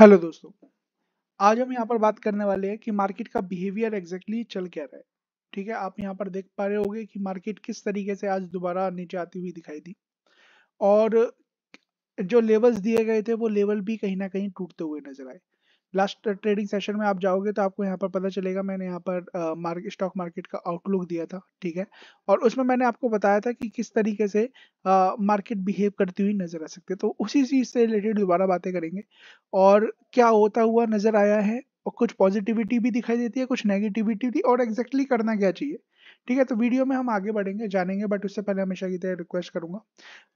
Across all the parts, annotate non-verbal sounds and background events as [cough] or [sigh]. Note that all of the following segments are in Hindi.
हेलो दोस्तों आज हम यहाँ पर बात करने वाले हैं कि मार्केट का बिहेवियर एग्जैक्टली exactly चल क्या रहा है ठीक है आप यहाँ पर देख पा रहे होंगे कि मार्केट किस तरीके से आज दोबारा नीचे आती हुई दिखाई दी और जो लेवल्स दिए गए थे वो लेवल भी कहीं ना कहीं टूटते हुए नजर आए लास्ट ट्रेडिंग सेशन में आप जाओगे तो आपको यहाँ पर पता चलेगा मैंने यहाँ पर मार्केट स्टॉक मार्केट का आउटलुक दिया था ठीक है और उसमें मैंने आपको बताया था कि किस तरीके से मार्केट बिहेव करती हुई नज़र आ सकती है तो उसी चीज़ से रिलेटेड दोबारा बातें करेंगे और क्या होता हुआ नज़र आया है और कुछ पॉजिटिविटी भी दिखाई देती है कुछ नेगेटिविटी भी और एग्जैक्टली exactly करना क्या चाहिए ठीक है तो वीडियो में हम आगे बढ़ेंगे जानेंगे बट उससे पहले हमेशा की तरह रिक्वेस्ट करूंगा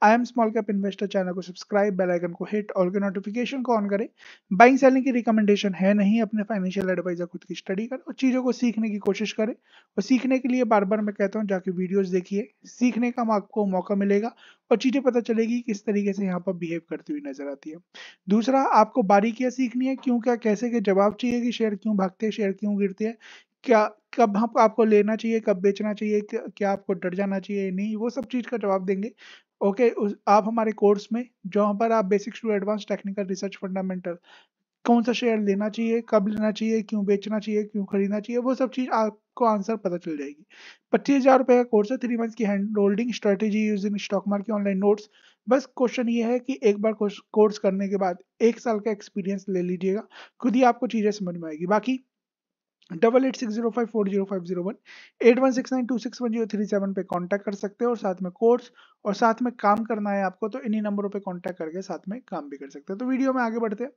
I am small cap investor channel को सब्सक्राइब बेल आइकन को हिट और के नोटिफिकेशन को ऑन करें बाइंग सेलिंग की रिकमेंडेशन है नहीं अपने फाइनेंशियल एडवाइजर खुद की स्टडी करें और चीज़ों को सीखने की कोशिश करें और सीखने के लिए बार बार मैं कहता हूँ जाके वीडियोज देखिए सीखने का आपको मौका मिलेगा और चीज़ें पता चलेगी किस तरीके से यहाँ पर बिहेव करती हुई नजर आती है दूसरा आपको बारीकियां सीखनी है क्यों क्या कैसे के जवाब चाहिए कि शेयर क्यों भागते हैं शेयर क्यों गिरते हैं क्या कब हम आपको लेना चाहिए कब बेचना चाहिए क्या आपको डर जाना चाहिए नहीं वो सब चीज़ का जवाब देंगे ओके उस, आप हमारे कोर्स में जहाँ पर आप basics to advance technical research fundamental कौन सा शेयर लेना चाहिए कब लेना चाहिए क्यों बेचना चाहिए क्यों खरीदना चाहिए वो सब चीज़ आपको आंसर पता चल जाएगी पच्चीस हज़ार रुपये का कोर्स है थ्री मंथ्स की hand holding strategy using stock market online notes बस क्वेश्चन ये है कि एक बार कोर्स करने के बाद एक साल का एक्सपीरियंस ले लीजिएगा खुद ही आपको चीज़ें समझ में आएगी बाकी double eight six zero five four zero five zero one eight one six nine two six one zero three seven पे कांटेक्ट कर सकते हैं और साथ में कोर्स और साथ में काम करना है आपको तो इन्हीं नंबरों पे कांटेक्ट करके साथ में काम भी कर सकते हैं तो वीडियो में आगे बढ़ते हैं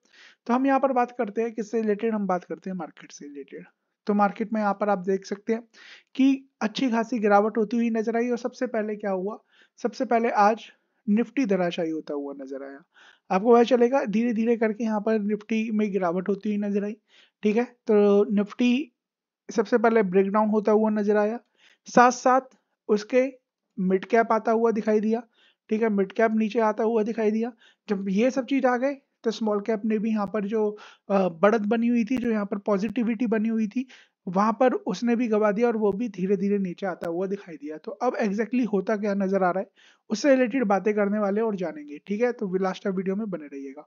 तो हम यहाँ पर बात करते हैं किससे रिलेटेड हम बात करते हैं मार्केट से रिलेटेड तो मार्केट में यहाँ पर आप देख सकते हैं कि अच्छी खासी गिरावट होती हुई नजर आई और सबसे पहले क्या हुआ सबसे पहले आज निफ्टी धराशायी होता हुआ नजर आया आपको वह चलेगा धीरे धीरे करके यहाँ पर निफ्टी में गिरावट होती हुई नजर आई ठीक है तो निफ्टी सबसे पहले ब्रेक डाउन होता हुआ नजर आया साथ साथ उसके मिड कैप आता हुआ दिखाई दिया ठीक है मिड कैप नीचे आता हुआ दिखाई दिया जब ये सब चीज आ गए तो स्मॉल कैप ने भी यहाँ पर जो बढ़त बनी हुई थी जो यहाँ पर पॉजिटिविटी बनी हुई थी वहां पर उसने भी गवा दिया और वो भी धीरे धीरे नीचे आता हुआ दिखाई दिया तो अब एग्जैक्टली होता क्या नजर आ रहा है उससे रिलेटेड बातें करने वाले और जानेंगे ठीक है तो लास्ट वीडियो में बने रहिएगा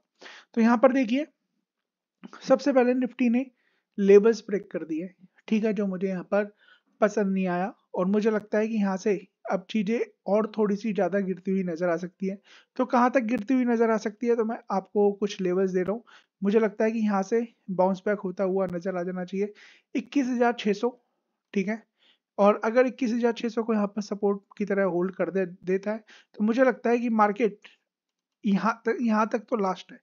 तो यहाँ पर देखिए सबसे पहले निफ्टी ने लेबल्स ब्रेक कर दिए ठीक है जो मुझे यहाँ पर पसंद नहीं आया और मुझे लगता है कि यहाँ से अब चीज़ें और थोड़ी सी ज़्यादा गिरती हुई नज़र आ सकती है तो कहाँ तक गिरती हुई नज़र आ सकती है तो मैं आपको कुछ लेवल्स दे रहा हूँ मुझे लगता है कि यहाँ से बाउंस बैक होता हुआ नज़र आ जाना चाहिए इक्कीस हज़ार सौ ठीक है और अगर इक्कीस हज़ार सौ को यहाँ पर सपोर्ट की तरह होल्ड कर दे देता है तो मुझे लगता है कि मार्केट यहाँ तक यहाँ तक तो लास्ट है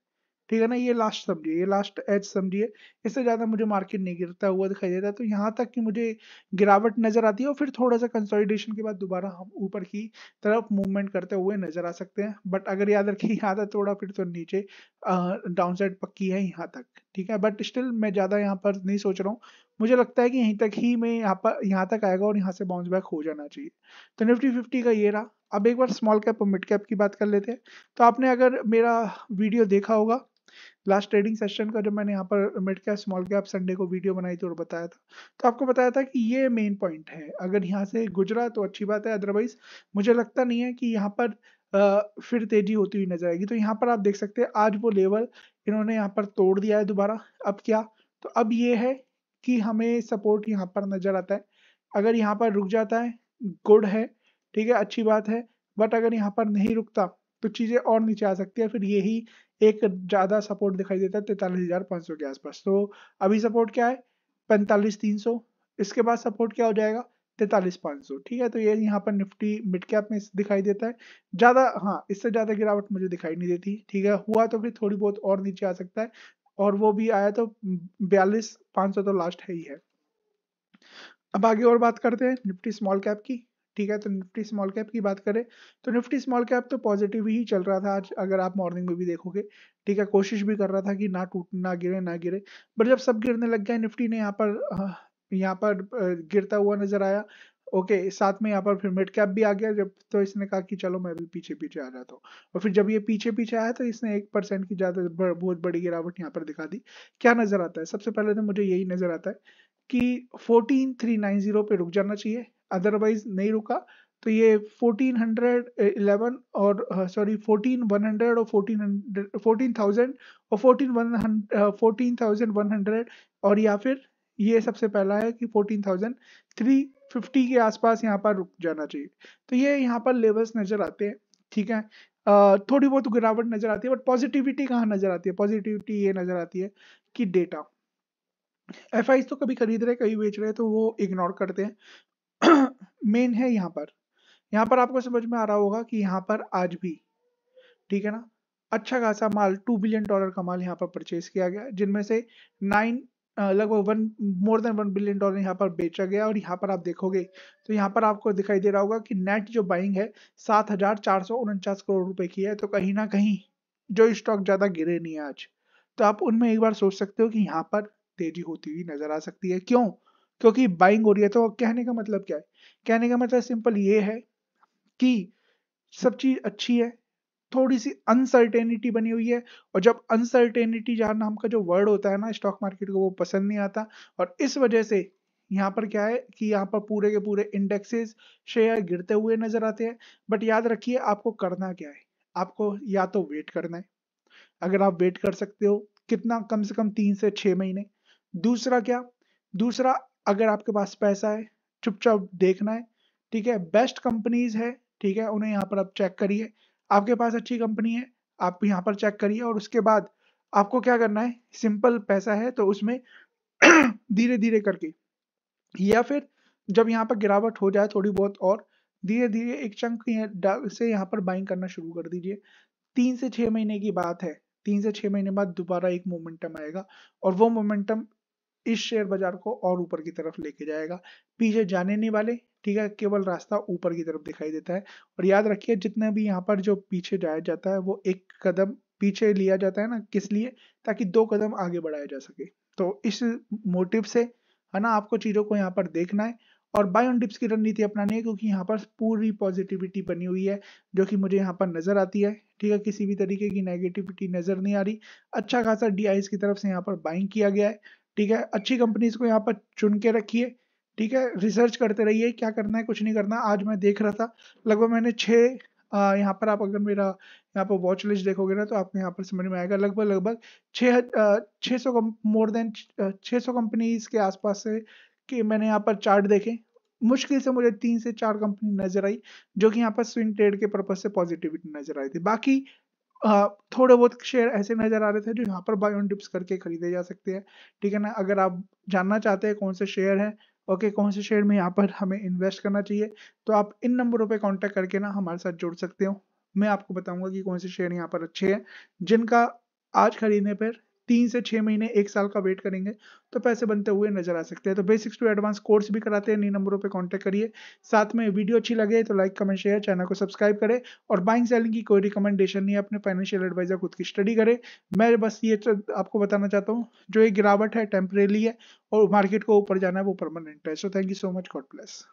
ठीक है ना ये लास्ट समझिए ये लास्ट एज समझिए इससे ज़्यादा मुझे मार्केट नहीं गिरता हुआ दिखाई देता तो यहाँ तक कि मुझे गिरावट नज़र आती है और फिर थोड़ा सा कंसोलिडेशन के बाद दोबारा हम ऊपर की तरफ मूवमेंट करते हुए नज़र आ सकते हैं बट अगर याद रखिए यहाँ तक थोड़ा फिर तो नीचे डाउन साइड पक्की है यहाँ तक ठीक है बट स्टिल मैं ज़्यादा यहाँ पर नहीं सोच रहा हूँ मुझे लगता है कि यहीं तक ही मैं यहाँ पर यहाँ तक आएगा और यहाँ से बाउंस बैक हो जाना चाहिए तो निफ्टी फिफ्टी का ये रहा अब एक बार स्मॉल कैप और मिड कैप की बात कर लेते हैं तो आपने अगर मेरा वीडियो देखा होगा लास्ट ट्रेडिंग सेशन का जब मैंने यहाँ पर mid cap small cap Sunday को वीडियो बनाई थी और बताया था तो आपको बताया था कि ये मेन पॉइंट है अगर यहाँ से गुजरा तो अच्छी बात है अदरवाइज मुझे लगता नहीं है कि यहाँ पर फिर तेजी होती हुई नजर आएगी तो यहाँ पर आप देख सकते हैं आज वो लेवल इन्होंने यहाँ पर तोड़ दिया है दोबारा अब क्या तो अब ये है कि हमें सपोर्ट यहाँ पर नजर आता है अगर यहाँ पर रुक जाता है गुड है ठीक है अच्छी बात है बट अगर यहाँ पर नहीं रुकता तो चीज़ें और नीचे आ सकती है फिर यही एक ज़्यादा सपोर्ट दिखाई देता है तैतालीस हज़ार पाँच सौ के आसपास तो अभी सपोर्ट क्या है पैंतालीस तीन सौ इसके बाद सपोर्ट क्या हो जाएगा तैतालीस पाँच सौ ठीक है तो ये यहाँ पर निफ्टी मिड कैप में दिखाई देता है ज़्यादा हाँ इससे ज़्यादा गिरावट मुझे दिखाई नहीं देती ठीक है हुआ तो फिर थोड़ी बहुत और नीचे आ सकता है और वो भी आया तो बयालीस पाँच सौ तो लास्ट है ही है अब आगे और बात करते हैं निफ्टी स्मॉल कैप की ठीक है तो निफ्टी स्मॉल कैप की बात करें तो निफ्टी स्मॉल कैप तो पॉजिटिव ही चल रहा था आज अगर आप मॉर्निंग में भी देखोगे ठीक है कोशिश भी कर रहा था कि ना टूट ना गिरे ना गिरे बट जब सब गिरने लग गए निफ्टी ने यहाँ पर यहाँ पर गिरता हुआ नजर आया ओके okay, साथ में यहाँ पर फिर मिड कैप भी आ गया जब तो इसने कहा कि चलो मैं भी पीछे पीछे आ जाता हूँ और फिर जब ये पीछे पीछे आया तो इसने एक परसेंट की ज़्यादा बहुत बड़ी गिरावट यहाँ पर दिखा दी क्या नज़र आता है सबसे पहले तो मुझे यही नज़र आता है कि फोर्टीन थ्री नाइन जीरो पे रुक जाना चाहिए अदरवाइज नहीं रुका तो ये 1411 और सॉरी फोर्टीन वन हंड्रेड और फोर्टीन फोर्टीन थाउजेंड और fourteen one fourteen thousand one hundred और या फिर ये सबसे पहला है कि फोर्टीन थाउजेंड थ्री फिफ्टी के आसपास यहाँ पर रुक जाना चाहिए तो ये यहाँ पर लेवल्स नज़र आते हैं ठीक है थोड़ी बहुत गिरावट नज़र आती है बट पॉजिटिविटी कहाँ नज़र आती है पॉजिटिविटी ये नज़र आती है कि डेटा एफ तो कभी खरीद रहे कभी बेच रहे तो वो इग्नोर करते हैं मेन [clears throat] है यहाँ पर यहाँ पर आपको समझ में आ रहा होगा कि यहाँ पर आज भी ठीक है ना अच्छा खासा माल टू बिलियन डॉलर का माल यहाँ पर परचेज किया गया जिनमें से नाइन लगभग one more than one billion dollar यहाँ पर बेचा गया और यहाँ पर आप देखोगे तो यहाँ पर आपको दिखाई दे रहा होगा कि नेट जो बाइंग है सात हजार चार सौ उनचास करोड़ रुपए की है तो कहीं ना कहीं जो स्टॉक ज्यादा गिरे नहीं है आज तो आप उनमें एक बार सोच सकते हो कि यहाँ पर तेजी होती हुई नजर आ सकती है क्यों क्योंकि बाइंग हो रही है तो कहने का मतलब क्या है कहने का मतलब सिंपल ये है कि सब चीज अच्छी है थोड़ी सी अनसर्टेनिटी बनी हुई है और जब अनसर्टेनिटी जहाँ नाम का जो वर्ड होता है ना स्टॉक मार्केट को वो पसंद नहीं आता और इस वजह से यहाँ पर क्या है कि यहाँ पर पूरे के पूरे इंडेक्सेस शेयर गिरते हुए नजर आते हैं बट याद रखिए आपको करना क्या है आपको या तो वेट करना है अगर आप वेट कर सकते हो कितना कम से कम तीन से छः महीने दूसरा क्या दूसरा अगर आपके पास पैसा है चुपचाप देखना है ठीक है बेस्ट कंपनीज है ठीक है उन्हें यहाँ पर आप चेक करिए आपके पास अच्छी कंपनी है आप यहाँ पर चेक करिए और उसके बाद आपको क्या करना है सिंपल पैसा है तो उसमें [clears throat] धीरे धीरे करके या फिर जब यहाँ पर गिरावट हो जाए थोड़ी बहुत और धीरे धीरे एक चंक से यहाँ पर बाइंग करना शुरू कर दीजिए तीन से छह महीने की बात है तीन से छह महीने बाद दोबारा एक मोमेंटम आएगा और वो मोमेंटम इस शेयर बाजार को और ऊपर की तरफ लेके जाएगा पीछे जाने नहीं वाले ठीक है केवल रास्ता ऊपर की तरफ दिखाई देता है और याद रखिए जितने भी यहाँ पर जो पीछे जाया जाता है वो एक कदम पीछे लिया जाता है ना किस लिए ताकि दो कदम आगे बढ़ाया जा सके तो इस मोटिव से है ना आपको चीज़ों को यहाँ पर देखना है और बाय ऑन डिप्स की रणनीति अपनानी है क्योंकि यहाँ पर पूरी पॉजिटिविटी बनी हुई है जो कि मुझे यहाँ पर नज़र आती है ठीक है किसी भी तरीके की नेगेटिविटी नज़र नहीं आ रही अच्छा खासा डी की तरफ से यहाँ पर बाइंग किया गया है ठीक है अच्छी कंपनीज को यहाँ पर चुन के रखिए ठीक है रिसर्च करते रहिए क्या करना है कुछ नहीं करना आज मैं देख रहा था लगभग मैंने छः यहाँ पर आप अगर मेरा यहाँ पर वॉच लिस्ट देखोगे ना तो आपको यहाँ पर समझ में आएगा लगभग लगभग छः छः सौ मोर देन छः सौ कंपनीज के आसपास से कि मैंने यहाँ पर चार्ट देखे मुश्किल से मुझे तीन से चार कंपनी नजर आई जो कि यहाँ पर स्विंग ट्रेड के पर्पज से पॉजिटिविटी नजर आई थी बाकी थोड़े बहुत शेयर ऐसे नज़र आ रहे थे जो यहाँ पर बाय ऑन डिप्स करके खरीदे जा सकते हैं ठीक है ना अगर आप जानना चाहते हैं कौन से शेयर हैं ओके okay, कौन से शेयर में यहाँ पर हमें इन्वेस्ट करना चाहिए तो आप इन नंबरों पे कांटेक्ट करके ना हमारे साथ जुड़ सकते हो मैं आपको बताऊंगा कि कौन से शेयर यहाँ पर अच्छे हैं जिनका आज खरीदने पर तीन से छः महीने एक साल का वेट करेंगे तो पैसे बनते हुए नजर आ सकते हैं तो बेसिक्स टू एडवांस कोर्स भी कराते हैं इन नंबरों पे कांटेक्ट करिए साथ में वीडियो अच्छी लगे तो लाइक कमेंट शेयर चैनल को सब्सक्राइब करें और बाइंग सेलिंग की कोई रिकमेंडेशन नहीं अपने फाइनेंशियल एडवाइजर खुद की स्टडी करें मैं बस ये तो आपको बताना चाहता हूँ जो ये गिरावट है टेम्परेली है और मार्केट को ऊपर जाना है वो परमानेंट है so thank you so much God bless